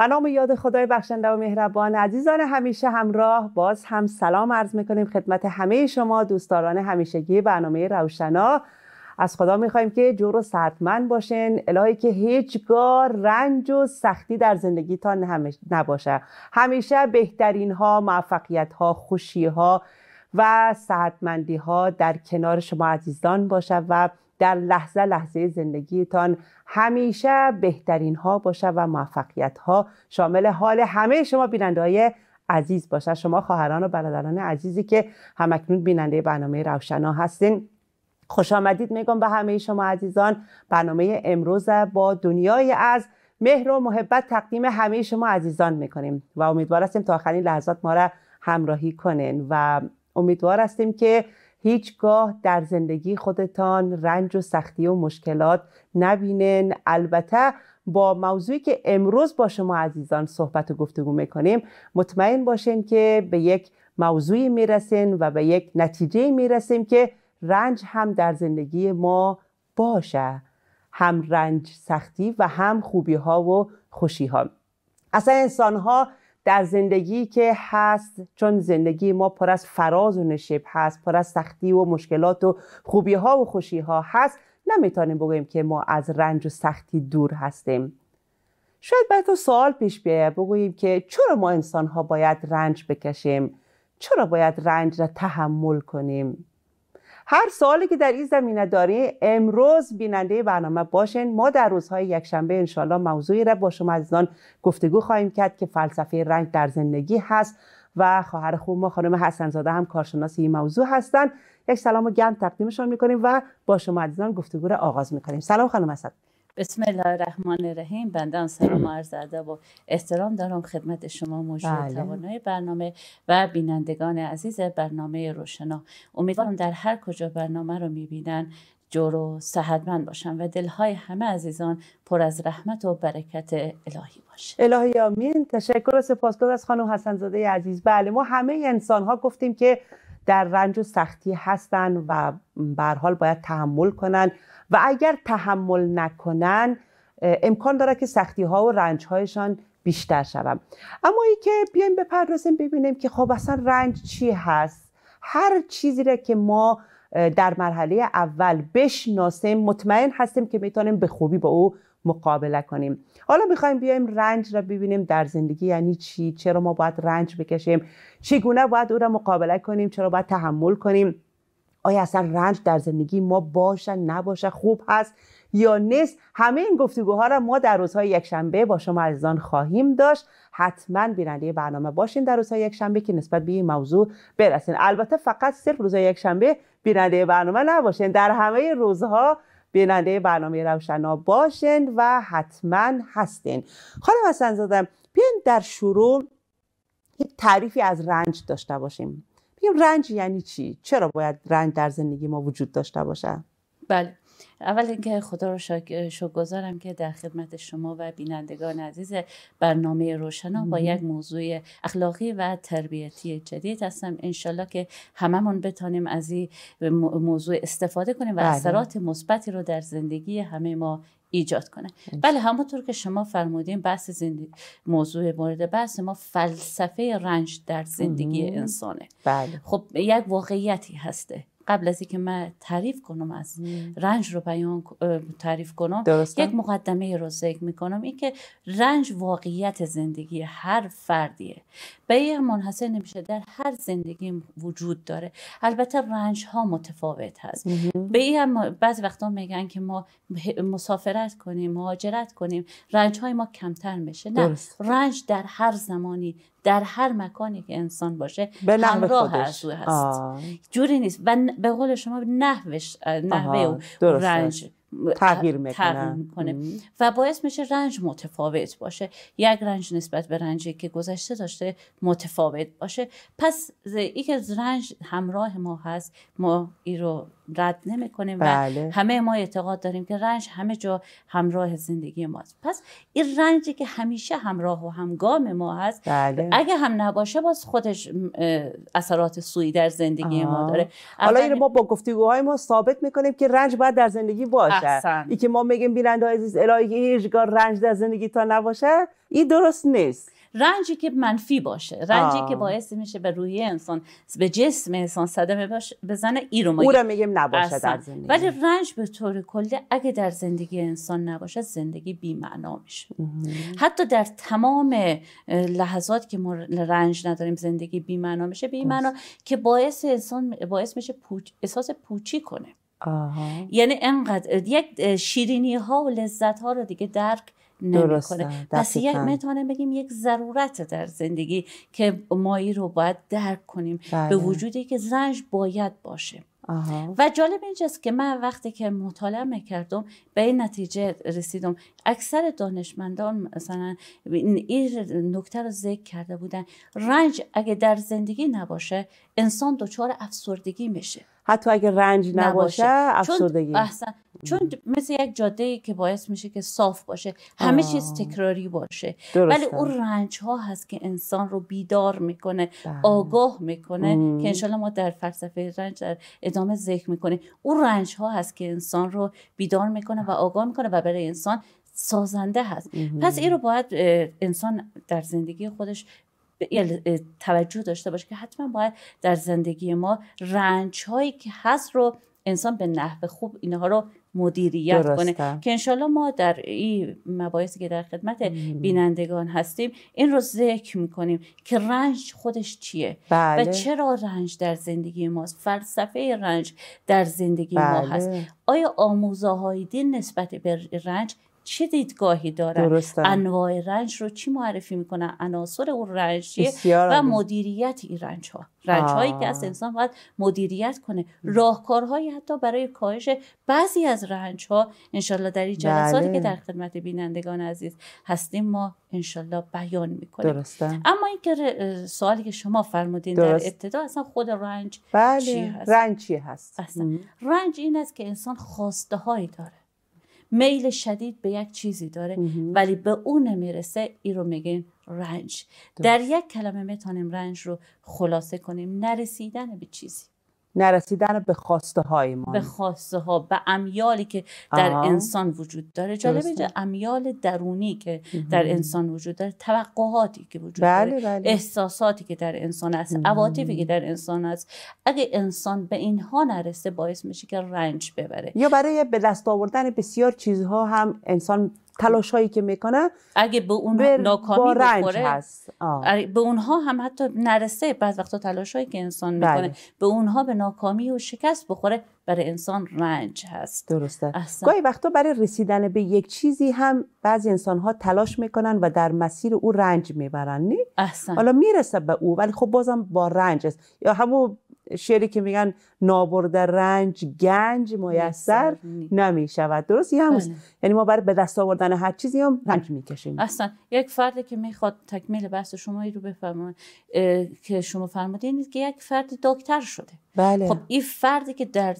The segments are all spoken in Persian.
به نام یاد خدای بخشنده و مهربان عزیزان همیشه همراه باز هم سلام عرض میکنیم خدمت همه شما دوستداران همیشگی برنامه روشنا از خدا میخوایم که جور و سردمند باشین الهی که هیچگاه رنج و سختی در زندگیتان نباشه همیشه بهترین ها موفقیت ها خوشی ها و سعدمندی ها در کنار شما عزیزان باشه و در لحظه لحظه زندگیتان همیشه بهترین ها باشه و موفقیت ها شامل حال همه شما بیننده های عزیز باشه شما خواهران و برادران عزیزی که همکنون بیننده برنامه روشنا هستین خوش آمدید میگم به همه شما عزیزان برنامه امروز با دنیای از مهر و محبت تقدیم همه شما عزیزان میکنیم و امیدوار هستیم تا آخرین لحظات ما را همراهی کنین و امیدوار هستیم که هیچگاه در زندگی خودتان رنج و سختی و مشکلات نبینن البته با موضوعی که امروز با شما عزیزان صحبت و گفتگو میکنیم مطمئن باشین که به یک موضوعی میرسین و به یک نتیجه میرسیم که رنج هم در زندگی ما باشه هم رنج سختی و هم خوبی ها و خوشی ها اصلا انسان ها در زندگی که هست چون زندگی ما پر از فراز و نشیب هست پر از سختی و مشکلات و خوبی ها و خوشی ها هست نمیتونیم بگوییم که ما از رنج و سختی دور هستیم شاید باید تو سوال پیش بیاید بگوییم که چرا ما انسان ها باید رنج بکشیم چرا باید رنج را تحمل کنیم هر سوالی که در این زمینه داری امروز بیننده برنامه باشین ما در روزهای یکشنبه انشالله موضوعی را با شما عزیزان گفتگو خواهیم کرد که فلسفه رنگ در زندگی هست و خواهر خوب ما خانم حسنزاده هم کارشناس این موضوع هستند یک سلام و گرم تقدیمشان میکنیم و با شما عزیزان گفتگو را آغاز میکنیم سلام خانم حسن بسم الله الرحمن الرحیم بنده سلام و عرض ادب و احترام دارم خدمت شما موجود بله. توانای برنامه و بینندگان عزیز برنامه روشنا امیدوارم در هر کجا برنامه رو میبینن جور و سهدمند باشن و دلهای همه عزیزان پر از رحمت و برکت الهی باشه الهی آمین تشکر و سپاسگزار از خانم حسن زاده عزیز بله ما همه انسان ها گفتیم که در رنج و سختی هستن و به حال باید تحمل کنند و اگر تحمل نکنن امکان داره که سختی ها و رنج هایشان بیشتر شوم اما ای که بیایم بپردازیم ببینیم که خب اصلا رنج چی هست هر چیزی را که ما در مرحله اول بشناسیم مطمئن هستیم که میتونیم به خوبی با او مقابله کنیم حالا میخوایم بیایم رنج را ببینیم در زندگی یعنی چی چرا ما باید رنج بکشیم چگونه باید او را مقابله کنیم چرا باید تحمل کنیم آیا اصلا رنج در زندگی ما باشه نباشه خوب هست یا نیست همه این گفتگوها را ما در روزهای یکشنبه با شما عزیزان خواهیم داشت حتما بیننده برنامه باشین در روزهای یکشنبه که نسبت به این موضوع برسین البته فقط صرف روزهای یکشنبه بیننده برنامه نباشین در همه روزها بیننده برنامه روشنا باشین و حتما هستین خانم حسن زادم بیاین در شروع یک تعریفی از رنج داشته باشیم بگیم رنج یعنی چی چرا باید رنج در زندگی ما وجود داشته باشه بله اول اینکه خدا رو شکر گذارم که در خدمت شما و بینندگان عزیز برنامه روشنا با یک موضوع اخلاقی و تربیتی جدید هستم انشالله که هممون بتانیم از این موضوع استفاده کنیم و بله. اثرات مثبتی رو در زندگی همه ما ایجاد کنه بله همونطور که شما فرمودین بحث زندگی موضوع مورد بحث ما فلسفه رنج در زندگی انسانه بله. خب یک واقعیتی هسته قبل از اینکه من تعریف کنم از رنج رو بیان تعریف کنم یک مقدمه رو ذکر میکنم اینکه رنج واقعیت زندگی هر فردیه یه منحصر نمیشه در هر زندگی وجود داره البته رنج ها متفاوت هست به هم بعض وقتا میگن که ما مسافرت کنیم مهاجرت کنیم رنج های ما کمتر میشه نه رنج در هر زمانی در هر مکانی که انسان باشه همراه هست جوری نیست و به قول شما نحوش نحوه رنج تغییر میکنه و باعث میشه رنج متفاوت باشه یک رنج نسبت به رنجی که گذشته داشته متفاوت باشه پس ای که رنج همراه ما هست ما ای رو رد نمیکنیم و بله. همه ما اعتقاد داریم که رنج همه جا همراه زندگی ماست پس این رنجی که همیشه همراه و همگام ما هست بله. اگه هم نباشه باز خودش اثرات سوی در زندگی ما داره حالا این ما با گفتگوهای ما ثابت میکنیم که رنج باید در زندگی باشه این که ما میگیم بیننده عزیز الهی هیچگاه رنج در زندگی تا نباشه این درست نیست رنجی که منفی باشه رنجی که باعث میشه به روی انسان به جسم انسان صدمه بزنه ای رو او رو میگیم نباشه در زندگی ولی رنج به طور کلی اگه در زندگی انسان نباشه زندگی بی‌معنا میشه حتی در تمام لحظات که ما رنج نداریم زندگی بی‌معنا میشه بی‌معنا که باعث انسان باعث میشه پوچ... احساس پوچی کنه آها. یعنی انقدر یک شیرینی ها و لذت ها رو دیگه درک نمیکنه پس یک میتونه بگیم یک ضرورت در زندگی که مایی رو باید درک کنیم به بله. وجودی که زنج باید باشه و جالب اینجاست که من وقتی که مطالعه میکردم به این نتیجه رسیدم اکثر دانشمندان مثلا این نکته رو ذکر کرده بودن رنج اگه در زندگی نباشه انسان دچار افسردگی میشه حتی اگه رنج نباشه, نباشه. افسردگی چون, چون مثل یک جاده ای که باعث میشه که صاف باشه همه چیز تکراری باشه ولی اون رنج ها هست که انسان رو بیدار میکنه بله. آگاه میکنه که انشالله ما در فلسفه رنج در ادامه ذکر میکنه اون رنج ها هست که انسان رو بیدار میکنه و آگاه میکنه و برای انسان سازنده هست پس این رو باید انسان در زندگی خودش یعنی توجه داشته باشه که حتما باید در زندگی ما رنج هایی که هست رو انسان به نحو خوب اینها رو مدیریت کنه که انشالله ما در این مباحثی که در خدمت بینندگان هستیم این رو ذکر میکنیم که رنج خودش چیه و بله. چرا رنج در زندگی ماست فلسفه رنج در زندگی ما بله. هست آیا آموزه های دین نسبت به رنج چه دیدگاهی دارن انواع رنج رو چی معرفی میکنن عناصر اون رنج و مدیریت این رنج ها رنج هایی که از انسان باید مدیریت کنه راهکارهایی حتی برای کاهش بعضی از رنج ها انشالله در این جلساتی که بله. در خدمت بینندگان عزیز هستیم ما انشالله بیان میکنیم اما اینکه سوالی که شما فرمودین در ابتدا اصلا خود رنج بله. هست؟ رنج چی هست اصلا. رنج این است که انسان خواسته داره میل شدید به یک چیزی داره ولی به اون نمیرسه ای رو میگیم رنج در یک کلمه میتونیم رنج رو خلاصه کنیم نرسیدن به چیزی نرسیدن به خواسته های ما به خواسته ها به امیالی که در انسان وجود داره جالبه امیال درونی که در انسان وجود داره توقعاتی که وجود بله داره بله. احساساتی که در انسان هست عواطفی که در انسان هست اگه انسان به اینها نرسه باعث میشه که رنج ببره یا برای به دست آوردن بسیار چیزها هم انسان تلاش هایی که میکنه اگه به اون ناکامی بخوره هست. به اونها هم حتی نرسه بعض وقتا تلاش هایی که انسان بله. میکنه به اونها به ناکامی و شکست بخوره برای انسان رنج هست درسته گاهی وقتا برای رسیدن به یک چیزی هم بعضی انسان ها تلاش میکنن و در مسیر او رنج میبرن نی؟ حالا میرسه به او ولی خب بازم با رنج است یا همون شعری که میگن نابرده رنج گنج میسر نمیشود درست یه همون بله. یعنی ما برای به دست آوردن هر چیزی هم بله. رنج میکشیم اصلا یک فردی که میخواد تکمیل بحث شما رو بفهمون که شما فرمودین که یک فرد دکتر شده بله. خب این فردی که در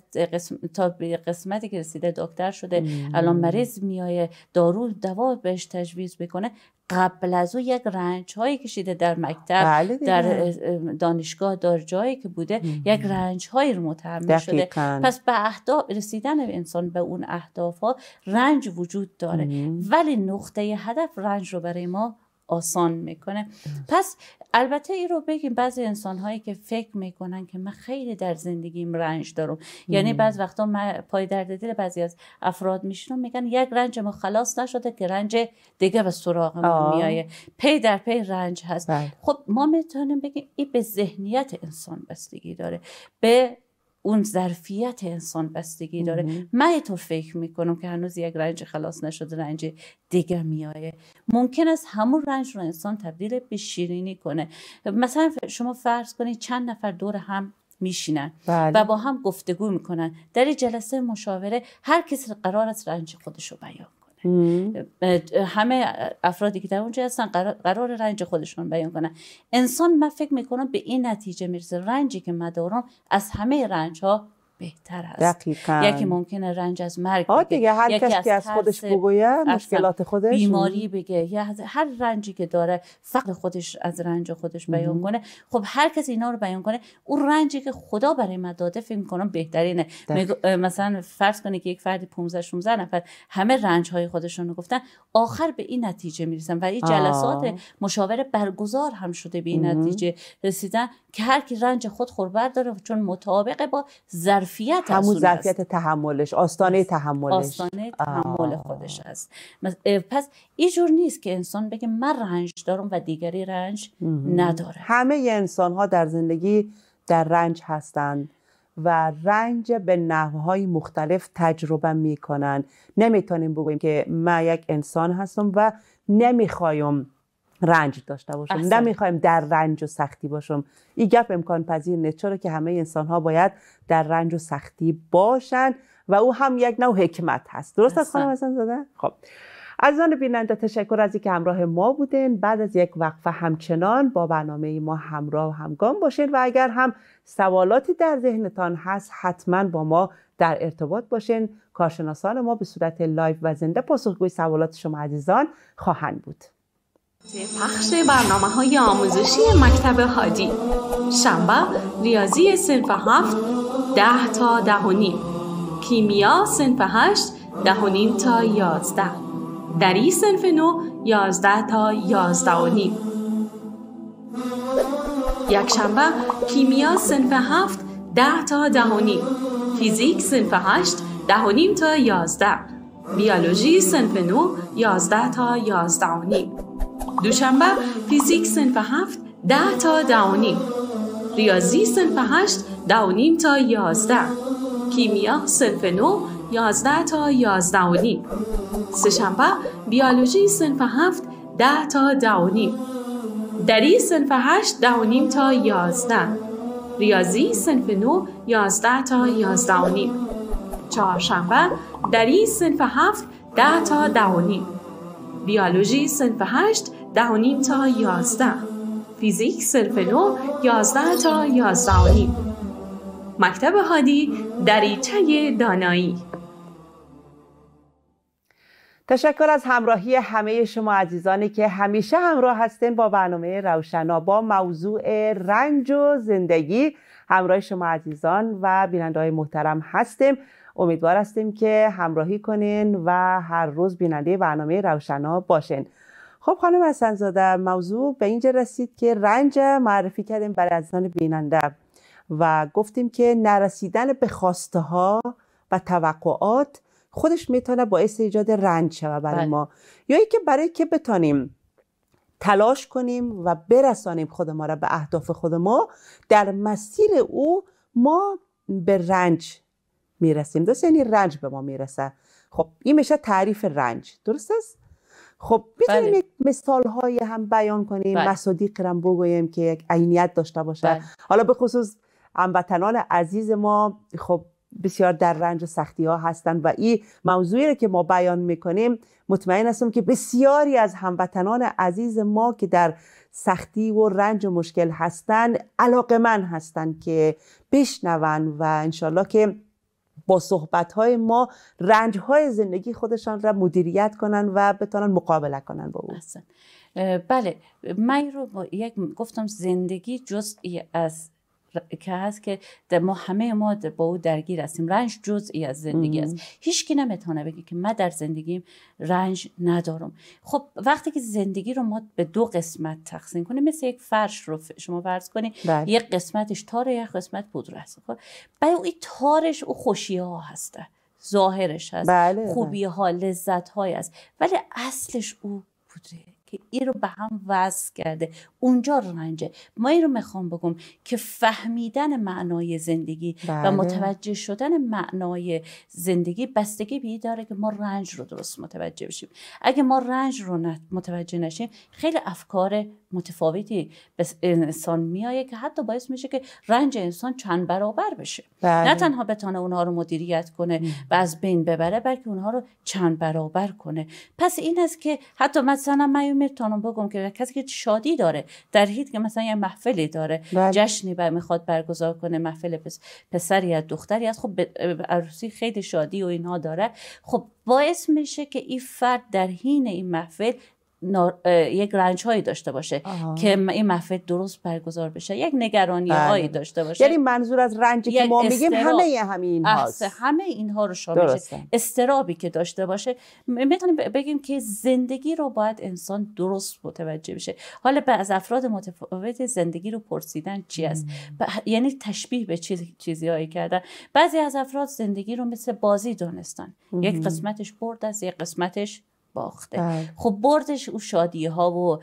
تا قسمتی که رسیده دکتر شده الان مریض میایه دارو دوا بهش تجویز بکنه قبل از او یک رنج هایی کشیده در مکتب بله در دانشگاه در جایی که بوده یک رنج هایی رو متحمل شده پس به اهداف رسیدن انسان به اون اهداف ها رنج وجود داره ولی نقطه هدف رنج رو برای ما آسان میکنه پس البته این رو بگیم بعضی انسان هایی که فکر میکنن که من خیلی در زندگیم رنج دارم یعنی بعض وقتا من پای درد دل بعضی از افراد میشنم میگن یک رنج ما خلاص نشده که رنج دیگه به سراغ ما میایه پی در پی رنج هست بله. خب ما میتونیم بگیم این به ذهنیت انسان بستگی داره به اون ظرفیت انسان بستگی داره مم. من تو فکر میکنم که هنوز یک رنج خلاص نشده رنج دیگه میایه ممکن است همون رنج رو انسان تبدیل به شیرینی کنه مثلا شما فرض کنید چند نفر دور هم میشینن بله. و با هم گفتگو میکنن در جلسه مشاوره هر کسی قرار است رنج خودش رو بیان همه افرادی که در اونجا هستن قرار رنج خودشون بیان کنن انسان من فکر میکنم به این نتیجه میرسه رنجی که من دارم از همه رنج ها بهتر هست دقیقا. یکی ممکنه رنج از مرگ بگه دیگه هر یکی کس از خودش بگویه مشکلات خودش بیماری بگه یا هر رنجی که داره فقط خودش از رنج خودش بیان کنه خب هر کس اینا رو بیان کنه اون رنجی که خدا برای ما داده فکر کنم بهترینه مثلا فرض کنه که یک فرد 15 16 نفر همه رنج های خودشون رو گفتن آخر به این نتیجه میرسن و این جلسات مشاوره برگزار هم شده به این نتیجه رسیدن که هر کی رنج خود خوربر داره چون مطابق با ظرف ظرفیت همون ظرفیت تحملش آستانه تحملش آستانه تحمل خودش است پس اینجور نیست که انسان بگه من رنج دارم و دیگری رنج نداره همه انسان ها در زندگی در رنج هستند و رنج به نحوهای مختلف تجربه میکنن نمیتونیم بگویم که من یک انسان هستم و نمیخوایم رنج داشته باشم نمیخوایم در رنج و سختی باشم این گپ امکان پذیر نیست چرا که همه انسان ها باید در رنج و سختی باشند و او هم یک نوع حکمت هست درست است خانم حسن زاده خب عزیزان بیننده تشکر از اینکه همراه ما بودین بعد از یک وقفه همچنان با برنامه ما همراه و همگام باشین و اگر هم سوالاتی در ذهنتان هست حتما با ما در ارتباط باشین کارشناسان ما به صورت لایو و زنده پاسخگوی سوالات شما عزیزان خواهند بود پخش برنامه های آموزشی مکتب هادی شنبه ریاضی سنف هفت ده تا ده و نیم کیمیا سنف هشت ده و نیم تا یازده دری سنف نو یازده تا یازده و نیم یک شنبه کیمیا سنف هفت ده تا ده و نیم فیزیک سنف هشت ده و نیم تا یازده بیولوژی سنف نو یازده تا یازده و نیم دوشنبه فیزیک سنف هفت ده تا نیم ریاضی سنف هشت نیم تا یازده کیمیا سنف نو یازده تا یازده و نیم سهشنبه بیولوژی سنف هفت ده تا ده و نیم دری سنف هشت ده تا یازده ریاضی سنف نو یازده تا یازده و نیم چهارشنبه دری سنف هفت ده تا ده بیولوژی سنف هشت ده و نیم تا یازده فیزیک صرف نو یازده تا یازده و مکتب هادی دریچه دانایی تشکر از همراهی همه شما عزیزانی که همیشه همراه هستین با برنامه روشنا با موضوع رنج و زندگی همراه شما عزیزان و بیننده های محترم هستیم امیدوار هستیم که همراهی کنین و هر روز بیننده برنامه روشنا باشین خب خانم حسنزاده موضوع به اینجا رسید که رنج معرفی کردیم برای عزیزان بیننده و گفتیم که نرسیدن به خواسته ها و توقعات خودش میتونه باعث ایجاد رنج شوه برای بله. ما یا اینکه برای که بتانیم تلاش کنیم و برسانیم خود ما را به اهداف خود ما در مسیر او ما به رنج میرسیم درست یعنی رنج به ما میرسه خب این میشه تعریف رنج درست است خب میتونیم بله. یک مثال های هم بیان کنیم بله. مصادیق هم بگوییم که یک عینیت داشته باشه بله. حالا به خصوص هموطنان عزیز ما خب بسیار در رنج و سختی ها هستند و این موضوعی را که ما بیان میکنیم مطمئن هستم که بسیاری از هموطنان عزیز ما که در سختی و رنج و مشکل هستند علاقه من هستند که بشنون و انشالله که با های ما های زندگی خودشان را مدیریت کنن و بتونن مقابله کنن با اون بله من رو با یک گفتم زندگی جزئی از که هست که ما همه ما با او درگیر هستیم رنج جزئی از زندگی است کی نمیتونه بگه که من در زندگیم رنج ندارم خب وقتی که زندگی رو ما به دو قسمت تقسیم کنیم مثل یک فرش رو شما فرض کنید بله. یک قسمتش تاره یک قسمت پودر است خب برای تارش او خوشی ها هسته ظاهرش هست بله, بله. خوبی ها لذت های است ولی اصلش او پودره که این رو به هم وز کرده اونجا رنجه ما این رو میخوام بگم که فهمیدن معنای زندگی و بله. متوجه شدن معنای زندگی بستگی به داره که ما رنج رو درست متوجه بشیم اگه ما رنج رو متوجه نشیم خیلی افکار متفاوتی به انسان میایه که حتی باعث میشه که رنج انسان چند برابر بشه بله. نه تنها بتانه اونها رو مدیریت کنه و از بین ببره بلکه اونها رو چند برابر کنه پس این است که حتی مثلا من میتونم بگم که کسی که شادی داره در حید که مثلا یه محفلی داره بله. جشنی بر میخواد برگزار کنه محفل پس، پسر یا دختری از خب عروسی خیلی شادی و اینها داره خب باعث میشه که این فرد در حین این محفل یک رنج هایی داشته باشه که این محفل درست برگزار بشه یک نگرانی هایی بله. داشته باشه یعنی منظور از رنج که ما میگیم همه همین هاست همه اینها رو شامل استرابی که داشته باشه میتونیم بگیم که زندگی رو باید انسان درست متوجه بشه حالا از افراد متفاوت زندگی رو پرسیدن چی است یعنی تشبیه به چیز... چیزی هایی کردن بعضی از افراد زندگی رو مثل بازی دانستن یک قسمتش برد است یک قسمتش باخته بله. خب بردش او شادی ها و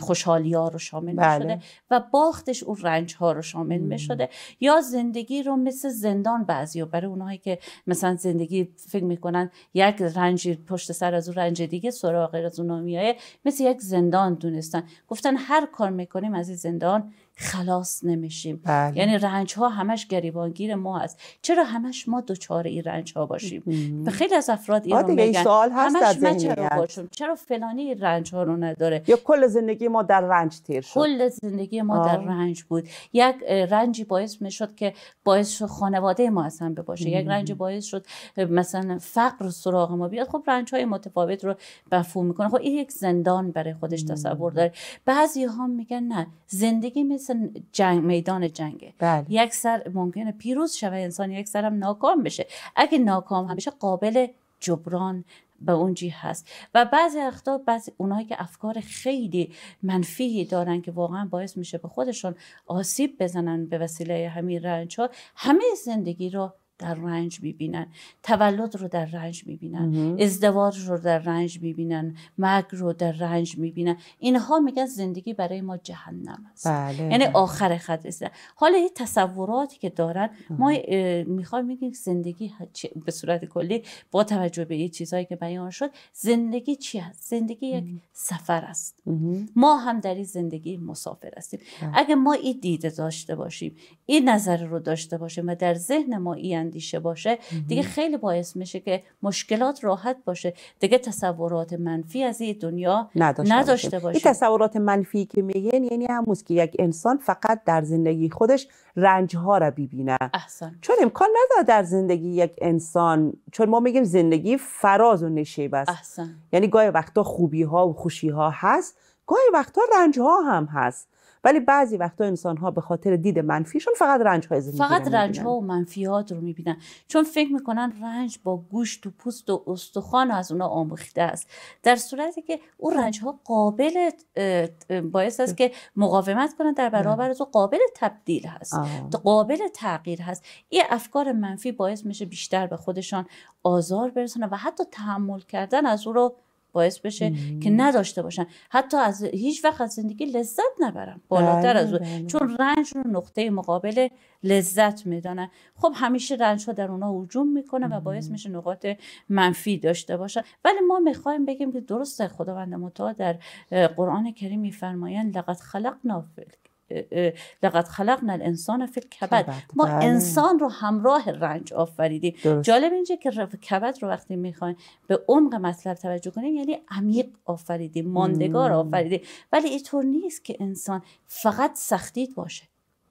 خوشحالی ها رو شامل بله. و باختش او رنج ها رو شامل می شده یا زندگی رو مثل زندان بعضی و برای اونهایی که مثلا زندگی فکر میکنن یک رنج پشت سر از او رنج دیگه سراغ از اونا میایه مثل یک زندان دونستن گفتن هر کار میکنیم از این زندان خلاص نمیشیم بله. یعنی رنج ها همش گریبانگیر ما هست چرا همش ما دوچار این رنج ها باشیم به خیلی از افراد ایران میگن سوال همش من چرا باشم چرا فلانی رنج ها رو نداره یا کل زندگی ما در رنج تیر شد کل زندگی ما در رنج بود یک رنجی باعث میشد که باعث شد خانواده ما اصلا بباشه یک رنج باعث شد مثلا فقر و سراغ ما بیاد خب رنج های متفاوت رو مفهوم میکنه خب این یک زندان برای خودش تصور داره بعضی ها میگن نه زندگی مثل جنگ میدان جنگه بله. یک سر ممکنه پیروز شوه انسان یک سر هم ناکام بشه اگه ناکام همیشه قابل جبران به اونجی هست و بعضی وقتا بعضی اونایی که افکار خیلی منفی دارن که واقعا باعث میشه به خودشون آسیب بزنن به وسیله همین رنج ها همه زندگی رو در رنج میبینن تولد رو در رنج میبینن ازدواج رو در رنج میبینن مرگ رو در رنج میبینن اینها میگن زندگی برای ما جهنم است بله. یعنی آخر خط است حالا این تصوراتی که دارن ما میخوایم میگیم زندگی به صورت کلی با توجه به این چیزهایی که بیان شد زندگی چی هست زندگی یک سفر است ما هم در این زندگی مسافر هستیم بله. اگه ما این دیده داشته باشیم این نظر رو داشته باشیم و در ذهن ما این اندیشه باشه دیگه خیلی باعث میشه که مشکلات راحت باشه دیگه تصورات منفی از این دنیا نداشته, نداشته باشه این تصورات منفی که میگن یعنی هموز که یک انسان فقط در زندگی خودش رنج ها را ببینه احسن. چون امکان نداره در زندگی یک انسان چون ما میگیم زندگی فراز و نشیب است یعنی گاهی وقتا خوبی ها و خوشی ها هست گاهی وقتا رنج ها هم هست ولی بعضی وقتا انسان ها به خاطر دید منفیشون فقط رنج های زندگی فقط رنج ها و منفیات رو میبینن چون فکر میکنن رنج با گوشت و پوست و استخوان از اونا آموخته است در صورتی که اون خب. رنج ها قابل باعث است خب. که مقاومت کنن در بله. برابر تو قابل تبدیل هست قابل تغییر هست این افکار منفی باعث میشه بیشتر به خودشان آزار برسونه و حتی تحمل کردن از او رو باعث بشه که نداشته باشن حتی از هیچ وقت از زندگی لذت نبرن بالاتر از بله، اون بله. چون رنج رو نقطه مقابل لذت میدانن خب همیشه رنج ها در اونها هجوم میکنه و باعث میشه نقاط منفی داشته باشن ولی ما میخوایم بگیم که درسته خداوند متعال در قرآن کریم میفرمایند لقد خلقنا فی لقد خلقنا الانسان فی کبد ما بله. انسان رو همراه رنج آفریدیم جالب اینجا که کبد رو وقتی میخوایم به عمق مطلب توجه کنیم یعنی عمیق آفریدیم ماندگار آفریدیم ولی اینطور نیست که انسان فقط سختیت باشه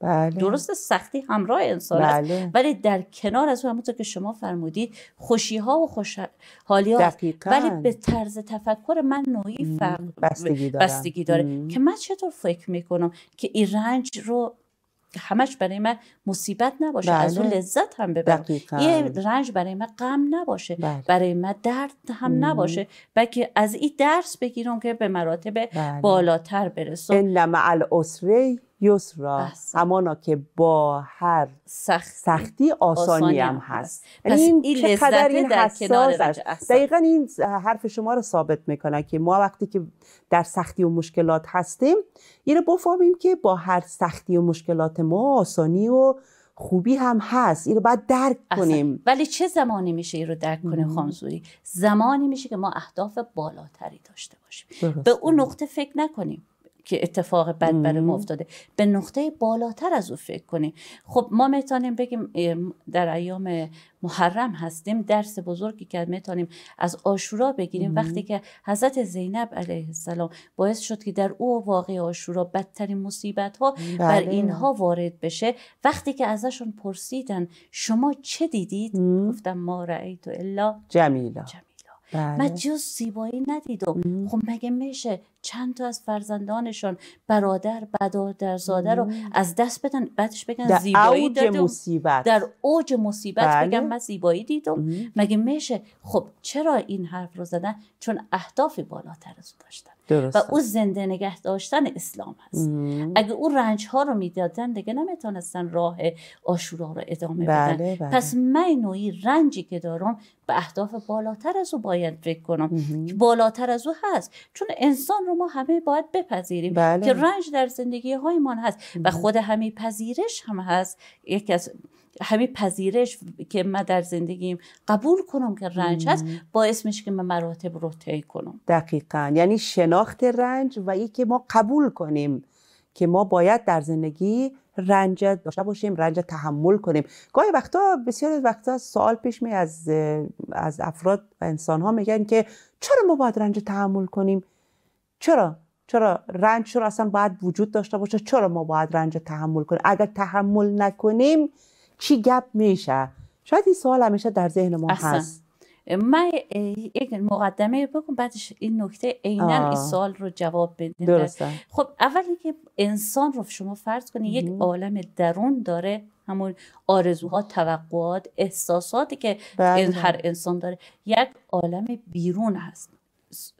بله. درست سختی همراه انسان است بله. ولی در کنار از همونطور که شما فرمودید خوشی ها و خوش ها ولی به طرز تفکر من نوعی فرق بستگی, داره که من چطور فکر میکنم که این رنج رو همش برای من مصیبت نباشه بله. از اون بله. لذت هم ببرم یه رنج برای من غم نباشه بله. برای من درد هم نباشه بلکه از این درس بگیرم که به مراتب بالاتر برسم این مع یسرا همانا که با هر سختی آسانی, هم هست یعنی پس این, این چقدر این حساس است دقیقا این حرف شما رو ثابت میکنه که ما وقتی که در سختی و مشکلات هستیم این رو بفهمیم که با هر سختی و مشکلات ما آسانی و خوبی هم هست این رو باید درک کنیم ولی چه زمانی میشه این رو درک کنه خامزوری زمانی میشه که ما اهداف بالاتری داشته باشیم به اون نقطه فکر نکنیم که اتفاق بد برای ما افتاده به نقطه بالاتر از او فکر کنیم خب ما میتونیم بگیم در ایام محرم هستیم درس بزرگی که میتونیم از آشورا بگیریم وقتی که حضرت زینب علیه السلام باعث شد که در او واقع آشورا بدترین مصیبت ها بر بله. اینها وارد بشه وقتی که ازشون پرسیدن شما چه دیدید گفتم ما رأیت الا جمیلا, جمیلا. بله. و جز زیبایی ندیدم خب مگه میشه چند تا از فرزندانشان برادر زاده رو از دست بدن بعدش بگن زیبایی اوج دادم. مصیبت در اوج مصیبت بله. بگن من زیبایی دیدم مگه میشه خب چرا این حرف رو زدن چون اهدافی بالاتر از داشتن درسته. و او زنده نگه داشتن اسلام هست مم. اگه او رنج ها رو میدادن دیگه نمیتونستن راه آشورا رو ادامه بله بدن بله. پس من نوعی رنجی که دارم به اهداف بالاتر از او باید فکر کنم که بالاتر از او هست چون انسان رو ما همه باید بپذیریم بله. که رنج در زندگی ما هست و خود همه پذیرش هم هست یکی از همین پذیرش که ما در زندگیم قبول کنم که رنج هست باعث میشه که من مراتب رو طی کنم دقیقا یعنی شناخت رنج و این که ما قبول کنیم که ما باید در زندگی رنج داشته باشیم رنج تحمل کنیم گاهی وقتا بسیار وقتا سوال پیش می از از افراد و انسان ها میگن که چرا ما باید رنج تحمل کنیم چرا چرا رنج چرا اصلا باید وجود داشته باشه چرا ما باید رنج تحمل کنیم اگر تحمل نکنیم چی گپ میشه شاید این سوال همیشه در ذهن ما اصلا. هست من یک مقدمه بگم بعدش این نکته عینا این سوال رو جواب بدیم خب اولی که انسان رو شما فرض کنید یک عالم درون داره همون آرزوها توقعات احساساتی که بله. هر انسان داره یک عالم بیرون هست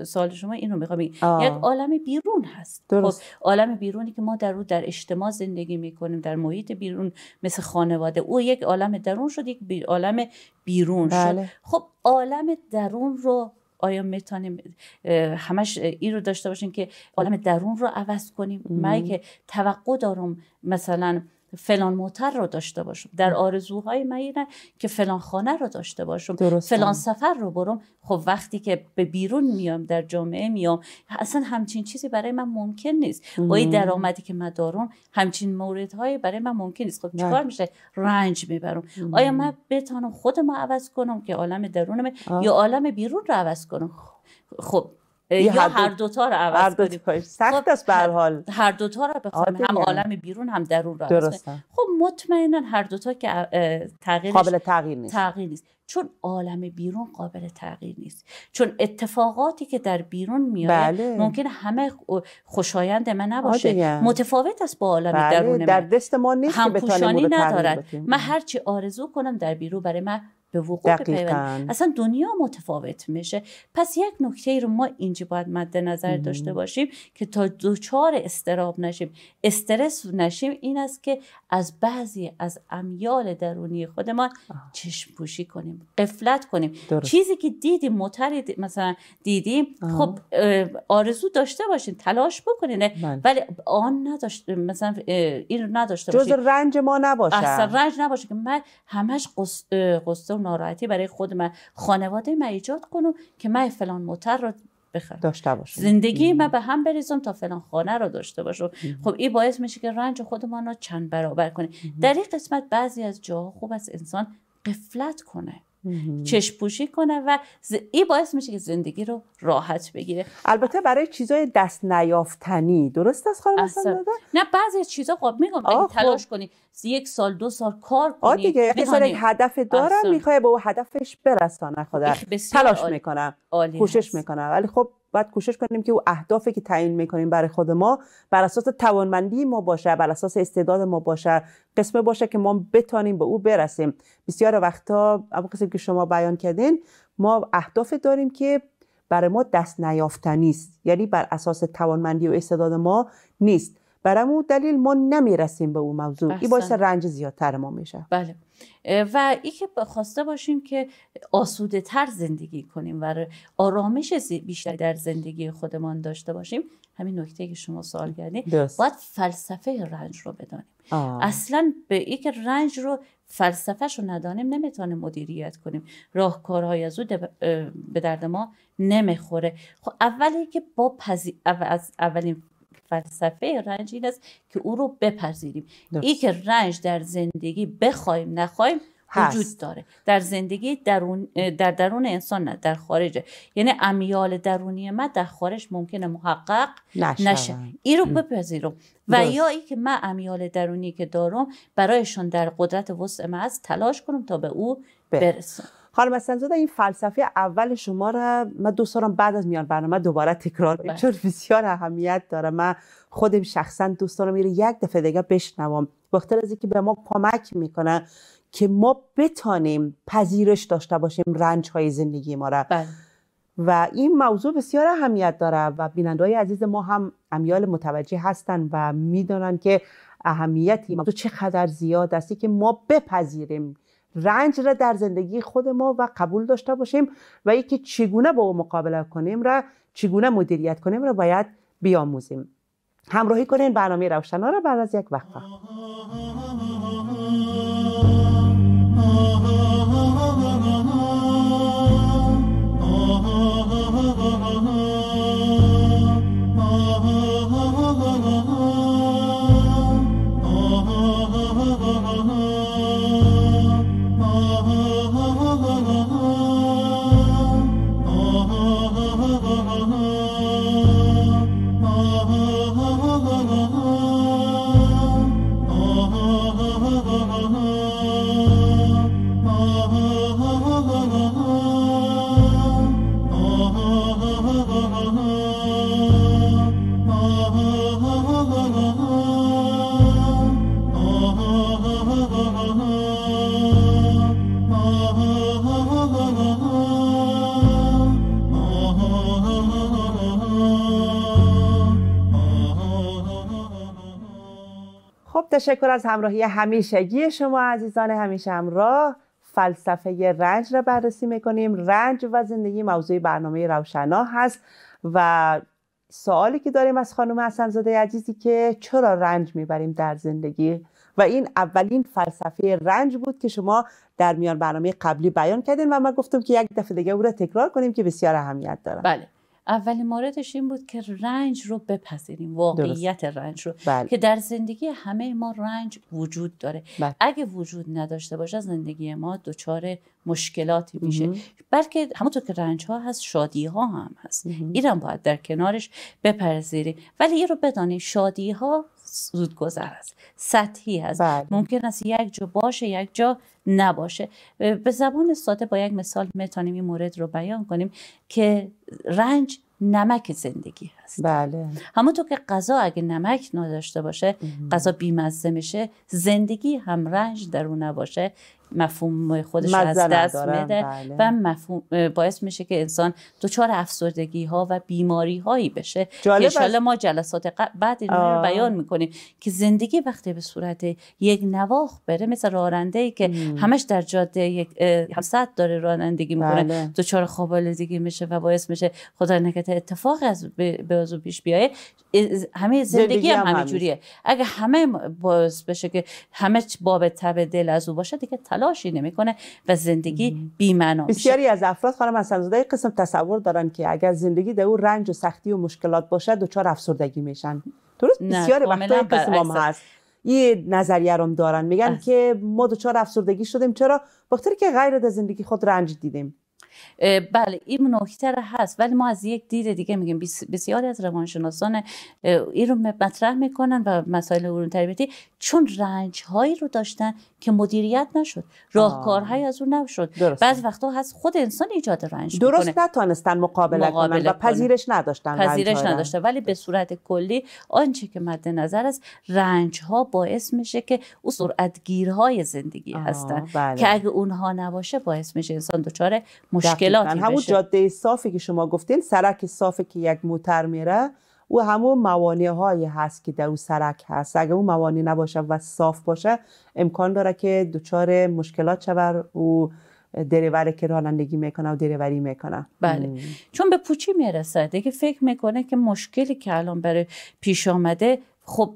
سال شما این رو میخوام یک عالم بیرون هست خب، درست. عالم بیرونی که ما در در اجتماع زندگی میکنیم در محیط بیرون مثل خانواده او یک عالم درون شد یک عالم بیرون شد بله. خب عالم درون رو آیا میتونیم همش این رو داشته باشیم که عالم درون رو عوض کنیم من که توقع دارم مثلا فلان موتر رو داشته باشم در آرزوهای من اینه که فلان خانه رو داشته باشم فلان سفر رو برم خب وقتی که به بیرون میام در جامعه میام اصلا همچین چیزی برای من ممکن نیست با این درآمدی که من دارم همچین موردهایی برای من ممکن نیست خب چیکار بله. میشه رنج میبرم آیا من بتانم خودم عوض کنم که عالم درونم یا عالم بیرون رو عوض کنم خب یا هر, هر دوتا رو عوض دو... کنیم خب، سخت است به حال هر دوتا رو بخوایم هم عالم بیرون هم درون رو عوض خب مطمئنا هر دوتا که تغییر قابل تغییر نیست تغییر نیست چون عالم بیرون قابل تغییر نیست چون اتفاقاتی که در بیرون میاد بله. ممکن همه خوشایند من نباشه متفاوت است با عالم بله، درون من در دست ما نیست که ندارد بطنیم. هر چی آرزو کنم در بیرون برای من به وقوع پیوند اصلا دنیا متفاوت میشه پس یک نکته ای رو ما اینجا باید مد نظر داشته باشیم که تا دوچار استراب نشیم استرس نشیم این است که از بعضی از امیال درونی خودمان چشم پوشی کنیم قفلت کنیم چیزی که دیدیم متری مثلا دیدیم خب آرزو داشته باشین تلاش بکنین بله. ولی آن نداشت مثلا این رو نداشته باشین جز رنج ما نباشه اصلا رنج نباشه که من همش قصه مردم ناراحتی برای خود من خانواده من ایجاد کنم که من فلان موتر رو بخرم داشته باشم زندگی ام. به هم بریزم تا فلان خانه رو داشته باشم خب این باعث میشه که رنج خودمان رو چند برابر کنه در این قسمت بعضی از جاها خوب است انسان قفلت کنه چشم پوشی کنه و این باعث میشه که زندگی رو راحت بگیره البته برای چیزای دست نیافتنی درست است خانم نه بعضی چیزا قاب خب، میگم اگه خب. تلاش کنی یک سال دو سال کار کنی آه دیگه یک هدف دارم میخوای به اون هدفش برسانه خدا تلاش آل... میکنم کوشش میکنم ولی خب باید کوشش کنیم که او اهدافی که تعیین میکنیم برای خود ما بر اساس توانمندی ما باشه بر اساس استعداد ما باشه قسمه باشه که ما بتانیم به او برسیم بسیار وقتا اما قسم که شما بیان کردین ما اهدافی داریم که برای ما دست نیافتنی است یعنی بر اساس توانمندی و استعداد ما نیست برامو دلیل ما نمیرسیم به اون موضوع این باعث رنج زیادتر ما میشه بله و ای که خواسته باشیم که آسوده تر زندگی کنیم و آرامش بیشتر در زندگی خودمان داشته باشیم همین نکته که شما سوال کردید باید فلسفه رنج رو بدانیم آه. اصلا به ای که رنج رو فلسفهش رو ندانیم نمیتونیم مدیریت کنیم راهکارهای از او به درد ما نمیخوره خب اولی که با از اولین فلسفه رنج این است که او رو بپذیریم این که رنج در زندگی بخوایم نخوایم وجود داره در زندگی درون در درون انسان نه در خارجه یعنی امیال درونی ما در خارج ممکنه محقق نشه این رو بپذیرم و یا ای که من امیال درونی که دارم برایشون در قدرت وسع ما از تلاش کنم تا به او برسم خانم اسنزاده این فلسفه اول شما را من دو سالم بعد از میان برنامه دوباره تکرار کنم بله. چون بسیار اهمیت داره من خودم شخصا دوست دارم میره یک دفعه دیگه بشنوم بخاطر از اینکه به ما کمک میکنه که ما بتانیم پذیرش داشته باشیم رنج های زندگی ما را بله. و این موضوع بسیار اهمیت داره و بیننده های عزیز ما هم امیال متوجه هستند و میدانند که اهمیت این موضوع چقدر زیاد است که ما بپذیریم رنج را در زندگی خود ما و قبول داشته باشیم و اینکه چگونه با او مقابله کنیم را چگونه مدیریت کنیم را باید بیاموزیم همراهی کنین برنامه روشنا را بعد از یک وقفه تشکر از همراهی همیشگی شما عزیزان همیشه همراه فلسفه رنج را بررسی میکنیم رنج و زندگی موضوع برنامه روشنا هست و سوالی که داریم از خانم حسنزاده عزیزی که چرا رنج میبریم در زندگی و این اولین فلسفه رنج بود که شما در میان برنامه قبلی بیان کردین و من گفتم که یک دفعه دیگه او را تکرار کنیم که بسیار اهمیت داره بله اولین موردش این بود که رنج رو بپذیریم واقعیت رنج رو بله. که در زندگی همه ما رنج وجود داره بله. اگه وجود نداشته باشه زندگی ما دچار مشکلاتی میشه بلکه همونطور که رنج ها هست شادی ها هم هست اینم باید در کنارش بپذیریم ولی این رو بدانیم شادی ها زودگذر است سطحی است بله. ممکن است یک جا باشه یک جا نباشه به زبان ساده با یک مثال میتونیم این مورد رو بیان کنیم که رنج نمک زندگی هست بله همونطور که غذا اگه نمک نداشته باشه غذا بیمزه میشه زندگی هم رنج در اون نباشه مفهوم خودش از دست میده بله. و مفهوم باعث میشه که انسان دچار افسردگی ها و بیماری هایی بشه که بس... ما جلسات بعد این بیان میکنیم که زندگی وقتی به صورت یک نواخ بره مثل راننده ای که مم. همش در جاده یک سطح داره رانندگی میکنه بله. دچار خواب میشه و باعث میشه خدا نکته اتفاق از به پیش بیایه همه زندگی, هم همینجوریه اگه همه باعث بشه که همه باب تب دل از او باشه دیگه تلاشی نمیکنه و زندگی بی‌معنا بسیاری از افراد خانم حسنزاده قسم تصور دارن که اگر زندگی در او رنج و سختی و مشکلات باشد دچار افسردگی میشن درست بسیار وقتا قسم هم هست یه نظریه رو دارن میگن بله. که ما دچار افسردگی شدیم چرا بخاطر که غیر از زندگی خود رنج دیدیم بله این نکته هست ولی ما از یک دید دیگه میگیم بسیاری از روانشناسان این رو مطرح میکنن و مسائل اون تربیتی چون رنج هایی رو داشتن که مدیریت نشد راهکارهایی از اون نشد بعض وقتا هست خود انسان ایجاد رنج درست میکنه. نتونستن مقابله, کنن و پذیرش نداشتن پذیرش نداشتن ولی به صورت کلی آنچه که مد نظر است رنج ها باعث میشه که او سرعتگیرهای زندگی هستن بله. که اگه اونها نباشه باعث میشه انسان دچار مشکلات همون جاده صافی که شما گفتین سرک صافی که یک موتر میره او همون موانع هایی هست که در اون سرک هست اگر اون موانع نباشه و صاف باشه امکان داره که دچار مشکلات شود و دریوری که رانندگی میکنه و دریوری میکنه بله چون به پوچی میرسه دیگه فکر میکنه که مشکلی که الان برای پیش آمده خب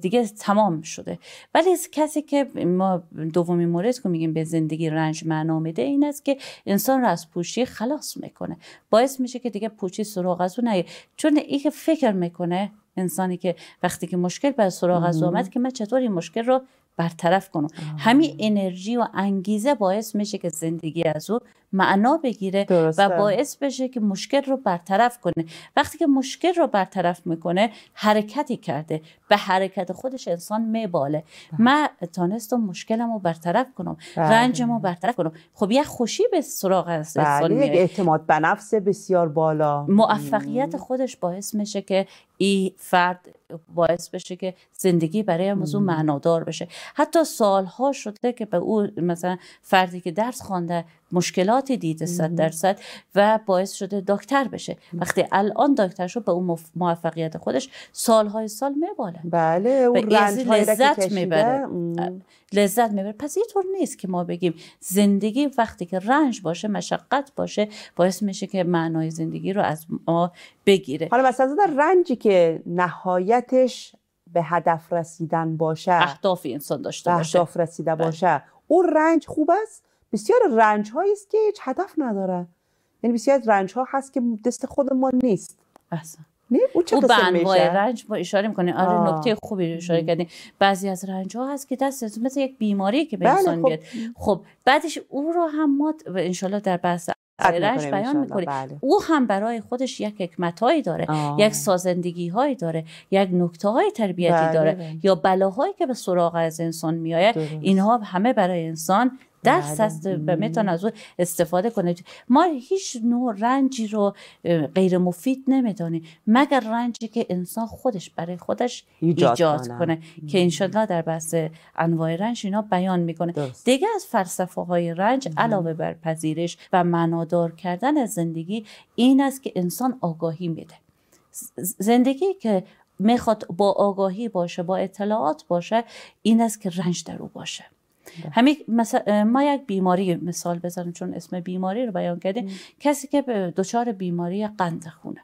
دیگه تمام شده ولی کسی که ما دومی مورد که میگیم به زندگی رنج معنا میده این است که انسان را از پوچی خلاص میکنه باعث میشه که دیگه پوچی سراغ از اون چون این که فکر میکنه انسانی که وقتی که مشکل به سراغ از آمد که من چطور این مشکل رو برطرف کنم همین انرژی و انگیزه باعث میشه که زندگی از او معنا بگیره و باعث بشه که مشکل رو برطرف کنه وقتی که مشکل رو برطرف میکنه حرکتی کرده به حرکت خودش انسان میباله بله. من تانستم مشکلم رو برطرف کنم بله. رنجم رو برطرف کنم خب یه خوشی به سراغ هست بله، اعتماد به نفس بسیار بالا موفقیت خودش باعث میشه که این فرد باعث بشه که زندگی برای موضوع معنادار بشه حتی سالها شده که به او مثلا فردی که درس خوانده مشکلات دیده صد درصد و باعث شده دکتر بشه وقتی الان دکتر شد به اون موفقیت خودش سالهای سال میباله بله اون لذت میبره لذت میبره پس یه طور نیست که ما بگیم زندگی وقتی که رنج باشه مشقت باشه باعث میشه که معنای زندگی رو از ما بگیره حالا مثلا رنجی که نهایتش به هدف رسیدن باشه اهداف انسان داشته باشه اهداف رسیده بله. باشه اون رنج خوب است بسیار رنج هایی است که هیچ هدف نداره یعنی بسیار رنج ها هست که دست خود ما نیست احسن نه او چه به رنج ما اشاره میکنه آره نکته خوبی رو اشاره کردین بعضی از رنج ها هست که دست مثل یک بیماری که به بله انسان خب. خب بعدش او رو هم ما انشالله در بحث رنج بیان میکنیم بله. او هم برای خودش یک حکمت داره آه. یک سازندگی هایی داره یک نکته های تربیتی بله داره بله. یا بلاهایی که به سراغ از انسان میآید اینها همه برای انسان دست هست میتونه از او استفاده کنه ما هیچ نوع رنجی رو غیر مفید نمیدانیم مگر رنجی که انسان خودش برای خودش ایجاد, ایجاد کنه که انشالله در بحث انواع رنج اینا بیان میکنه دیگه از فلسفه های رنج علاوه بر پذیرش و معنادار کردن از زندگی این است که انسان آگاهی میده زندگی که میخواد با آگاهی باشه با اطلاعات باشه این است که رنج در او باشه بله. همین مثلا ما یک بیماری مثال بزنم چون اسم بیماری رو بیان کردیم کسی که دچار بیماری قند خونه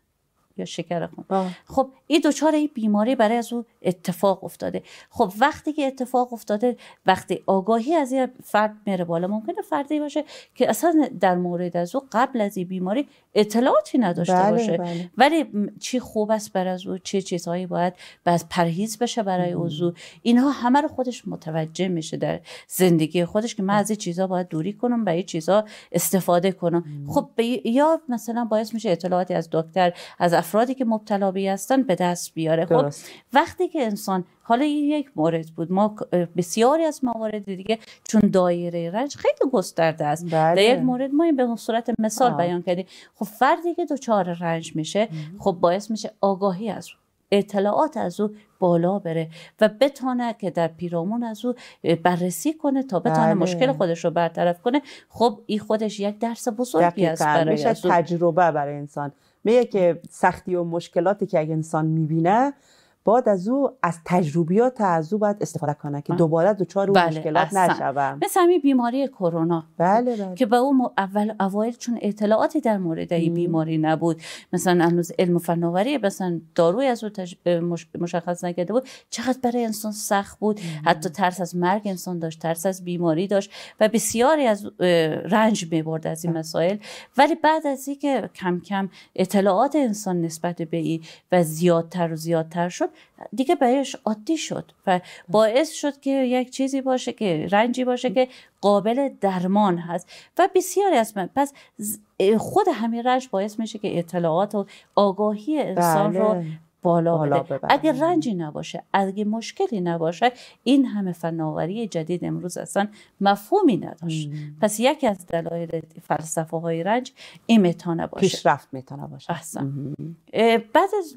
یا شکر خون آه. خب این دچار این بیماری برای از او اتفاق افتاده خب وقتی که اتفاق افتاده وقتی آگاهی از یه فرد میره بالا ممکنه فردی باشه که اصلا در مورد از او قبل از این بیماری اطلاعاتی نداشته بله، باشه بله. ولی چی خوب است برای از او چه چی چیزهایی باید باز پرهیز بشه برای عضو اینها همه رو خودش متوجه میشه در زندگی خودش که من از این چیزها باید دوری کنم برای چیزها استفاده کنم خب یا مثلا باعث میشه اطلاعاتی از دکتر از افرادی که مبتلا به هستن به دست بیاره خب وقتی که انسان حالا یک مورد بود ما بسیاری از موارد دیگه چون دایره رنج خیلی گسترده است در بله. یک مورد ما این به صورت مثال بیان کردیم خب فردی که دچار رنج میشه خب باعث میشه آگاهی از اطلاعات از او بالا بره و بتانه که در پیرامون از او بررسی کنه تا بتانه بله. مشکل خودش رو برطرف کنه خب این خودش یک درس بزرگی است برای تجربه برای انسان میگه که سختی و مشکلاتی که اگه انسان میبینه بعد از او از تجربیات از او باید استفاده کنه که دوباره دو بله، مشکلات نشوم مثل بیماری کرونا بله, خب، بله که به اون اول اوایل چون اطلاعاتی در مورد این بیماری نبود مثلا هنوز علم و فناوری مثلا داروی از او مشخص نکرده بود چقدر برای انسان سخت بود حتی ترس از مرگ انسان داشت ترس از بیماری داشت و بسیاری از رنج میبرد از این مسائل ولی بعد از اینکه کم کم اطلاعات انسان نسبت به ای و زیادتر و زیادتر شد دیگه بهش عادی شد و باعث شد که یک چیزی باشه که رنجی باشه که قابل درمان هست و بسیاری از پس خود همین رنج باعث میشه که اطلاعات و آگاهی انسان رو بله. بالا, اگه رنجی نباشه اگه مشکلی نباشه این همه فناوری جدید امروز اصلا مفهومی نداشت پس یکی از دلایل فلسفه های رنج این میتانه باشه پیشرفت میتانه باشه بعد از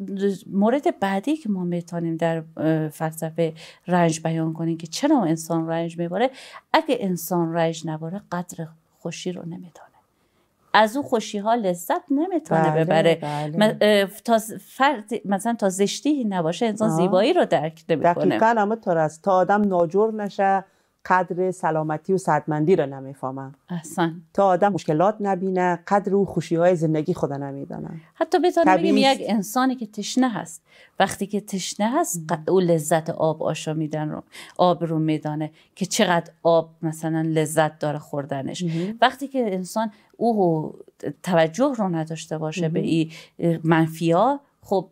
مورد بعدی که ما میتانیم در فلسفه رنج بیان کنیم که چرا انسان رنج میباره اگه انسان رنج نباره قدر خوشی رو نمیدانه از اون خوشی ها لذت نمیتونه بله، ببره بله. مثلا تا زشتی نباشه انسان زیبایی رو درک نمیکنه دقیقاً اما تا از تا آدم ناجور نشه قدر سلامتی و سردمندی را نمیفهمن احسن تا آدم مشکلات نبینه قدر و خوشی های زندگی خود نمیدانن حتی بتونیم بگیم یک انسانی که تشنه هست وقتی که تشنه هست او لذت آب آشامیدن رو آب رو میدانه که چقدر آب مثلا لذت داره خوردنش وقتی که انسان او توجه رو نداشته باشه به این منفیا خب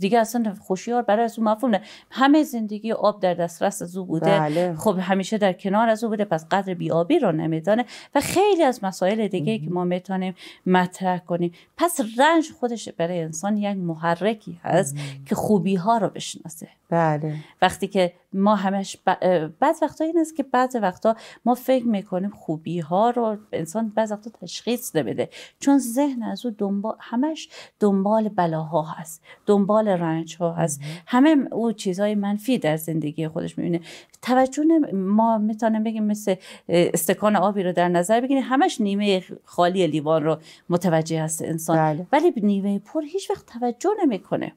دیگه اصلا خوشیار برای از اون مفهوم نه همه زندگی آب در دسترس از او بوده بله. خب همیشه در کنار از او بوده پس قدر بیابی رو نمیدانه و خیلی از مسائل دیگه که ما میتونیم مطرح کنیم پس رنج خودش برای انسان یک محرکی هست که خوبی ها رو بشناسه بله. وقتی که ما همش ب... بعض وقتا این است که بعض وقتا ما فکر میکنیم خوبی ها رو انسان بعض وقتا تشخیص نمیده چون ذهن از او دنبال همش دنبال بلاها هست دنبال دنبال رنج ها هست همه او چیزهای منفی در زندگی خودش میبینه توجه ما میتونیم بگیم مثل استکان آبی رو در نظر بگیریم همش نیمه خالی لیوان رو متوجه هست انسان بله. ولی نیمه پر هیچ وقت توجه نمیکنه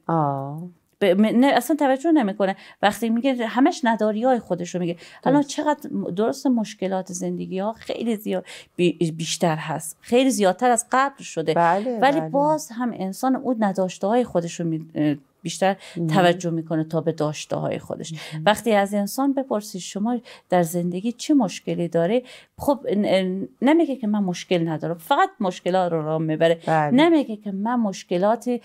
ب... نه اصلا توجه نمیکنه وقتی میگه همش نداری های خودش رو میگه الان چقدر درست مشکلات زندگی ها خیلی زیاد بیشتر هست خیلی زیادتر از قبل شده بله، ولی بله. باز هم انسان اون نداشته های خودش رو می... بیشتر توجه میکنه تا به داشته های خودش وقتی از انسان بپرسی شما در زندگی چه مشکلی داره خب نمیگه که من مشکل ندارم فقط مشکلات رو رام میبره بله. نمیگه که من مشکلاتی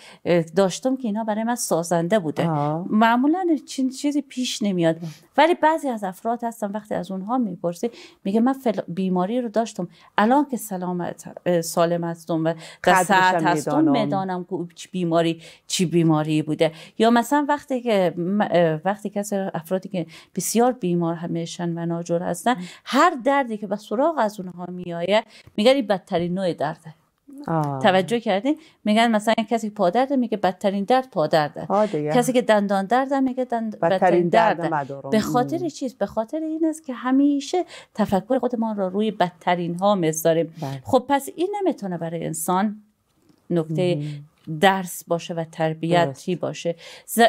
داشتم که اینا برای من سازنده بوده معمولا چین چیزی پیش نمیاد ولی بعضی از افراد هستن وقتی از اونها میپرسی میگه من بیماری رو داشتم الان که سلامت سالم هستم و در هستم میدانم که بیماری چی بیماری بوده یا مثلا وقتی که وقتی کسی افرادی که بسیار بیمار همیشن و ناجور هستن هر دردی که به سراغ از اونها میآید میگن این بدترین نوع درده توجه کردین میگن مثلا کسی پادرده میگه بدترین درد پادرده کسی که دندان درده میگه دند... بدترین درد به خاطر چیز به خاطر این است که همیشه تفکر خودمان را روی بدترین ها میذاریم بله. خب پس این نمیتونه برای انسان نکته درس باشه و تربیتی باشه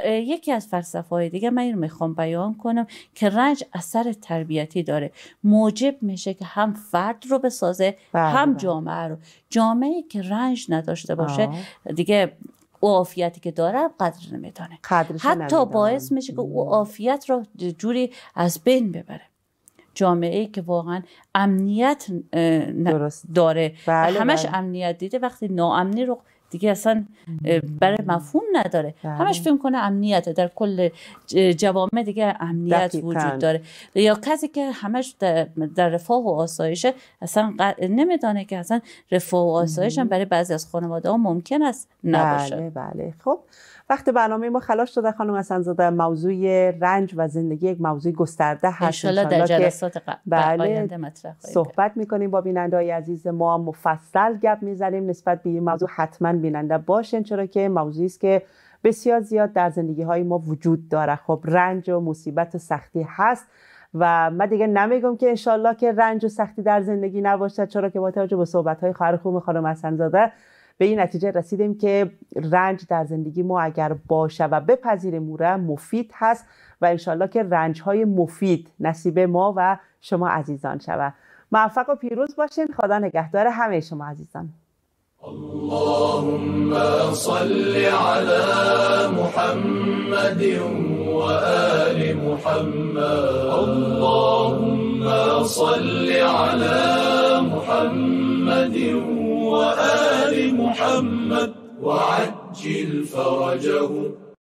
یکی از فلسفه های دیگه من این میخوام بیان کنم که رنج اثر تربیتی داره موجب میشه که هم فرد رو بسازه بله، هم بله. جامعه رو جامعه که رنج نداشته باشه دیگه او آفیتی که داره قدر نمیدانه حتی باعث میشه که او آفیت رو جوری از بین ببره جامعه ای که واقعا امنیت داره بله، همش بله. امنیت دیده وقتی ناامنی رو دیگه اصلا برای مفهوم نداره بله. همش فکر کنه امنیته در کل جوامع دیگه امنیت وجود داره یا کسی که همش در, رفاه و آسایشه اصلا ق... نمیدانه که اصلا رفاه و آسایش هم برای بعضی از خانواده ها ممکن است نباشه بله بله خب وقت برنامه ما خلاص شده خانم زاده موضوع رنج و زندگی یک موضوع گسترده هست ان در جلسات بله صحبت میکنیم با بیننده های عزیز ما مفصل گپ میزنیم نسبت به این موضوع حتما بیننده باشین چرا که موضوعی است که بسیار زیاد در زندگی های ما وجود داره خب رنج و مصیبت و سختی هست و من دیگه نمیگم که انشالله که رنج و سختی در زندگی نباشد چرا که با توجه به صحبت های خواهر خوب خانم به این نتیجه رسیدیم که رنج در زندگی ما اگر باشه و بپذیر موره مفید هست و انشالله که رنج های مفید نصیب ما و شما عزیزان شود موفق و پیروز باشین خدا نگهدار همه شما عزیزان اللهم صل على محمد محمد اللهم صل محمد محمد وعجل فرجه